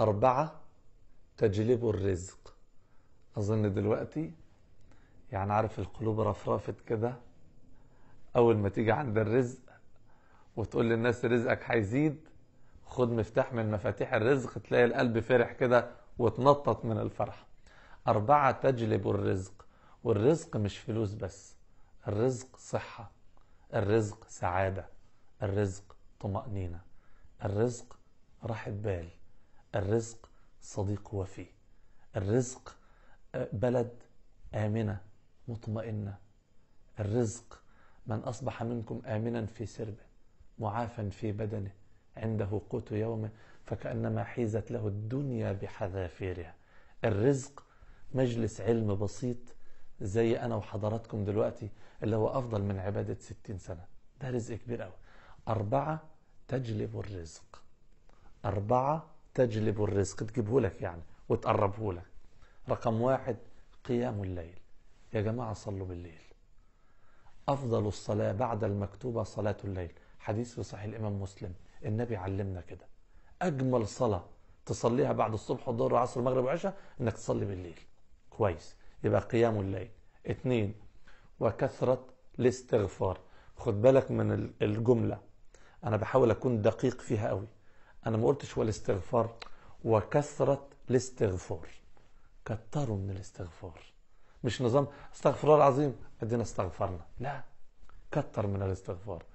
أربعة تجلب الرزق أظن دلوقتي يعني عارف القلوب رفرفت كده أول ما تيجي عند الرزق وتقول للناس رزقك هيزيد خد مفتاح من مفاتيح الرزق تلاقي القلب فرح كده وتنطط من الفرحة أربعة تجلب الرزق والرزق مش فلوس بس الرزق صحة الرزق سعادة الرزق طمأنينة الرزق راحة بال الرزق صديق وفي الرزق آه، بلد آمنة مطمئنة الرزق من أصبح منكم آمنا في سربه معافا في بدنه عنده قوت يومه فكأنما حيزت له الدنيا بحذافيرها الرزق مجلس علم بسيط زي أنا وحضراتكم دلوقتي اللي هو أفضل من عبادة ستين سنة ده رزق كبير أوي أربعة تجلب الرزق أربعة تجلب الرزق تجيبه لك يعني وتقربه لك رقم واحد قيام الليل يا جماعة صلوا بالليل أفضل الصلاة بعد المكتوبة صلاة الليل حديث في صحيح الإمام مسلم النبي علمنا كده أجمل صلاة تصليها بعد الصبح والظهر والعصر والمغرب والعشاء إنك تصلي بالليل كويس يبقى قيام الليل اثنين وكثرة الاستغفار خد بالك من الجملة أنا بحاول أكون دقيق فيها قوي انا ما قلتش والاستغفار وكثرة الاستغفار كتروا من الاستغفار مش نظام استغفر الله العظيم ادينا استغفرنا لا كتر من الاستغفار